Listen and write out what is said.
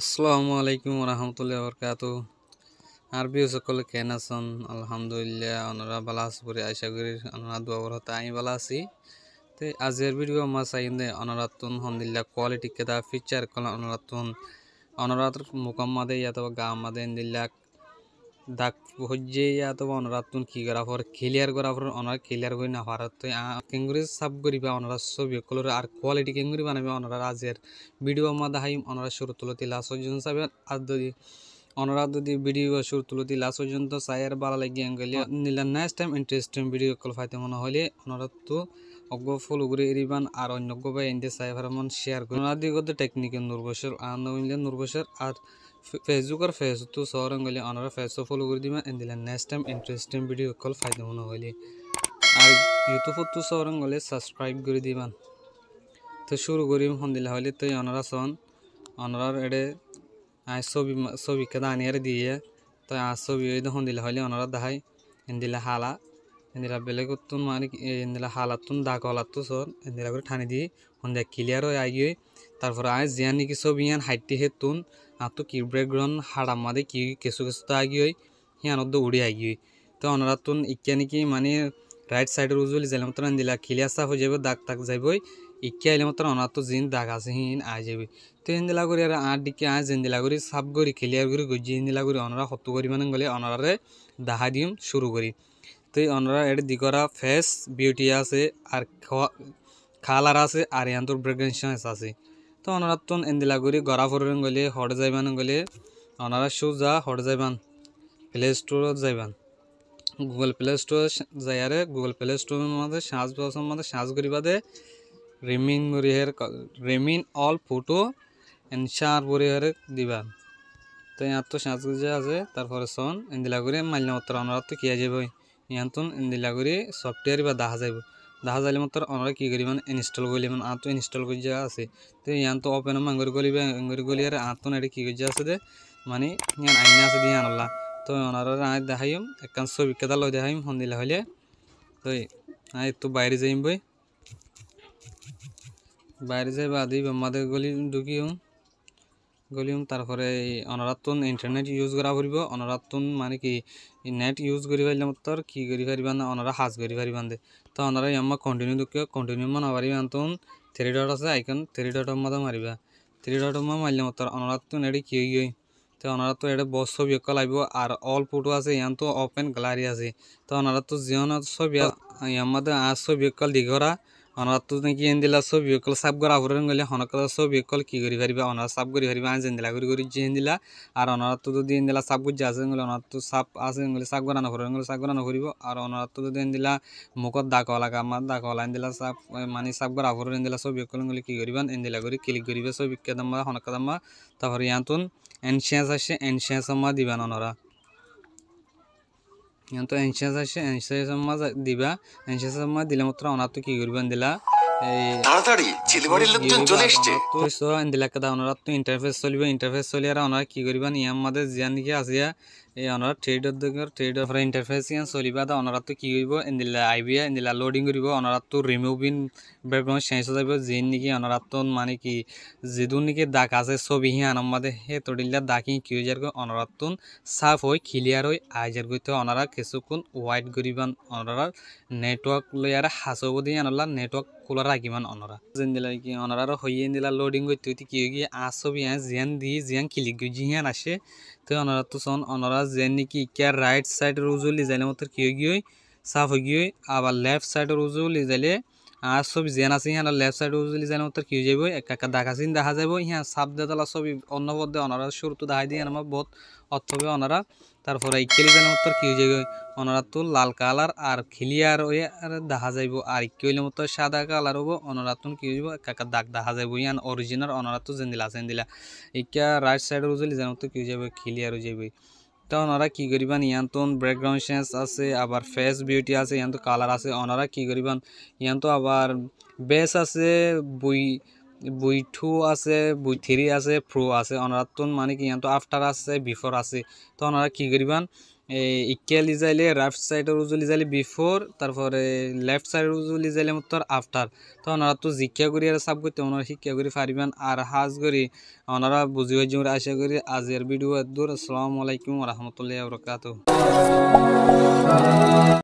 আসসালামু আলাইকুম রহমতুল্লাহ বরকাত আরবি সকলে কেন আছেন আলহামদুলিল্লাহ আমরা ভালো আছি পরে আয়সা করি আমরা দুয়াবর হতে আমি ভালো আছি তো আজের ভিডিও আমার চাইন্দে অনরাতুন হন্দিল্লা কোয়ালিটি কেদা ফিচার কল অনরাতুন অনরাত মুকম্মাদে গা মাদে ইন্দিল্লা দাগ হজ্জে অথবা অনরাতুন কি করা পর ক্লিয়ার করা পর অনার ক্লিয়ার করে না পারার তো কেঙ্গুরি সাব করিবা অনরা ছবি কলর আর কোয়ালিটি কেঙ্গুরি বানাবে অনরা আজের ভিডিও মাদা হাইম অনরা সুর তুলতি লাস্ট পর্যন্ত সাবে আর যদি অনরা যদি ভিডিও সুর তুলতি লাস্ট পর্যন্ত চাই আর ভালো লাগিয়ে গেলে নিলে next time interesting video call ফাইতে মনে হলে অনরা তো অজ্ঞ ফুল উগরে এরিবান আর অন্য গোবাই এনতে সাইভার মন শেয়ার করি অনরা দিগত টেকনিক্যাল নুরবসের আর নইলে নুরবসের আর ফেস তো صورة نقولي অনার راه ফলো করে দিবা এন দিলে next time interesting video call فايدة মনে হলি আর ইউটিউবত তো সরং গেলে সাবস্ক্রাইব করে দিবান তো শুরু করি ফোন দিলে হলে তো অনারা সন অনার এডে আই ছবি ছবিকে দানিয়ার দিয়ে তো আর ছবি ওই ফোন দিলে হলে অনারা দাহাই দিলে হালা এন্দিলা বেলেগতুন মানে এন্দিলা হালাতুন দাগ হলাত তো সর এন্দিলা করে ঠানি দিয়ে হন দেখ ক্লিয়ার হয়ে আগে তারপর আয় নাকি কিছু ইয়ান হাইটি তুন আর তো কিব্রেগ্রন হাড়া মাদে কি কিছু কিছু তো আগে হই হিয়ান তো উড়ে আগে হই তো অনারা তুন ইকিয়া নাকি মানে রাইট সাইডের উজুল জেলাম তোর দিলা খিলিয়া সাফ হয়ে যাবে দাগ তাক যাইবই ইকিয়া এলে মতো অনার তো জিন দাগ আছে হিন আয় যাবে তো হিন্দিলা করি আর আট দিকে আয় জিন্দিলা করি সাপ করি খিলিয়ার করি গজি হিন্দিলা করি অনারা হত্য করি মানে গেলে অনারারে দাহা দিম শুরু করি তো অনারা এটা দিগরা ফেস বিউটি আছে আর আর আছে আর ইয়ান্তর ব্রেগেন্স আছে তো ওনারা তো এন্দিলাগুড়ি গড়া ফুরবেন গলি হট যাইবান গলি ওনারা যা হট যাইবান প্লে স্টোর যাইবান গুগল প্লে স্টোর যাইয়ারে গুগল প্লে স্টোর মধ্যে সাজ বসার মধ্যে সাজ করি বাদে রেমিন গরিহের রেমিন অল ফটো এনসার বরিহারে দিবান তো ইয়ার তো সার্চ আছে তারপরে সন এন্দিলাগুড়ি মালিনপত্র ওনারা তো কিয়া যাইব ইয়ান তো এন্দিলাগুড়ি সফটওয়্যার বা দেখা যাইব দেখা যাইলে মাত্র ওনারা কি করি মানে ইনস্টল করলি মানে আঁতো ইনস্টল করে যা আছে তো ইয়ান তো ওপেন মাঙ্গরি গলি মাঙ্গরি গলি আর আঁতো এটা কী করে আছে দে মানে ইয়ান আইনা আছে দিয়ে আনলা তো ওনারা আয় দেখাইম একখান ছবি কেদা লই দেখাইম সন্ধিলা হলে তো আয় একটু বাইরে যাইম বই বাইরে যাই বা বাদি আমাদের গলি ঢুকিও গলিম তারপরে অনারাতন ইন্টারনেট ইউজ করা পড়ব অনারাতন মানে কি নেট ইউজ করি পারলে মতো কি করি পারিবা না অনারা হাজ করি পারিবান দে তো আমরা এম কন্টিনিউ দুঃখ কন্টিনিউ মানে মারিবে এত থ্রি ডট আছে আইকন থ্রি ডট মতো মারিবা থ্রি ডট মারলে মাত্র অনারাত এটি কি গিয়ে তো অনারাত এটা বস ছবি অকল আইব আর অল ফুটো আছে ইয়ানো অপেন গ্যালারি আছে তো অনারাত জিয়ন ছবি এম আস ছবি অকল দিঘরা অনুৰাধটো নেকি এনেদিলা চব ভেহিকল চাফ কৰা আহৰণ গ'লে সনকালে চব ভেহিকল কি কৰি পাৰিবা অনুৰাধ চাপ কৰি পাৰিবা যেনেদিলা কৰি কৰি যি এনেদিলা আৰু অনুৰাধটো যদি এনেদিলা চাফ কৰি আছে গ'লে অনুৰাধটো চাপ আছে গ'লে চাফ কৰা নহৰণ গ'লে চাফ কৰা নকৰিব আৰু অনুৰাধটো যদি এনেদিলা মুখত দাগ হোৱা লাগে আমাৰ দাগ হোৱা এনেদিলা চাপ মানে চাফ কৰা আহৰণ এনেদিলা চব ভেহিকল গ'লে কি কৰিবা এনেদিলা কৰি ক্লিক কৰিবা চব বিখ্যাত আমাৰ সনকাত আমাৰ তাৰপৰা ইয়াতো এনচিয়াঞ্চ আছে এনচিয়াঞ্চ আমাৰ দিবা ননৰা তো এনসিয়াস আছে এনসিয়াস দিবা এনসিয়াস দিলে মাত্র অনার তো কি করবেন দিলা তাড়াতাড়ি চিলিবাড়ির লোকজন চলে এসছে তো ইন্দিলাকে দা ওনারা তো ইন্টারফেস ইন্টারফেস ওনারা কি করিবেন ইয়াম মাদের জিয়ান দিকে আসিয়া এই ওনারা ট্রেডর দিকে ট্রেডর ফর ইন্টারফেস ইয়ান চলিবা দা ওনারা তো কি করিব ইন্দিলা আইবিয়া ইন্দিলা লোডিং করিব ওনারা তো রিমুভ ব্যাকগ্রাউন্ড চেঞ্জ হয়ে যাবে জিন নাকি ওনারা তো মানে কি যেদুন নাকি দাগ আছে ছবি হিয়ান আমাদের হে তডিল্লা দাগি কি হয়ে যাবে ওনারা তো সাফ হই ক্লিয়ার হই আইজার গইতে ওনারা কিছুক্ষণ হোয়াইট করিবান ওনারা নেটওয়ার্ক লইয়ারা হাসব দিয়ে আনলা নেটওয়ার্ক খোলা রাখিমান অনরা যেন দিলা কি অনরা আর হইয়ে দিলা লোডিং গই তুই কি গিয়ে আসবি হ্যাঁ জিয়ান দি জিয়ান কিলি গিয়ে জিহান আসে তো অনরা তো সন অনরা যেন নাকি কেয়ার রাইট সাইড রুজুলি যাইলে মতো কি গিয়ে সাফ হয়ে গিয়ে আবার লেফট সাইড রুজুলি যাইলে আর সব জেন আছে ইহান লেফট সাইড উজলি জেন উত্তর কি যাব এক একা দেখা সিন দেখা যাব ইহা সাপ দেতলা সবই অন্য পদে অনারা শুরু তো দেখাই দিয়ে আমার বহুত অর্থ হবে অনারা তারপরে এই কেলিজান মতো কি হয়ে যাবে অনরাতুল লাল কালার আর খিলিয়ার ওই আর দেখা যাইব আর কি হইলে মতো সাদা কালার হবো অনরাতুন কি হইব কাকা দাগ দেখা যাইব ইয়ান অরিজিনাল অনরাতু জেন্দিলা জেন্দিলা ইকা রাইট সাইড উজলি যেন তো কি হয়ে যাবে খিলিয়ার হয়ে যাবে তো ওনারা কী করিবান ইয়ান তো ব্যাকগ্রাউন্ড চেঞ্জ আছে আবার ফেস বিউটি আছে ইয়ান তো কালার আছে ওনারা কী করিবান ইয়ান তো আবার বেস আছে বই বই টু আছে বই থ্রি আছে ফ্রু আছে ওনারা তো মানে কি তো আফটার আছে বিফোর আছে তো ওনারা কী করিবান ইকিয়া লিজাইলে রাইট সাইডের উজু লিজাইলে বিফোর তারপরে লেফট সাইডের উজু লিজাইলে তোর আফটার তো ওনারা তো জিক্ষা করি আর সাব করতে ওনারা শিক্ষা করি পারিবেন আর হাজ করি ওনারা বুঝি হয়ে যাবেন আশা করি আজের ভিডিও দূর আসসালামু আলাইকুম রহমতুল্লাহ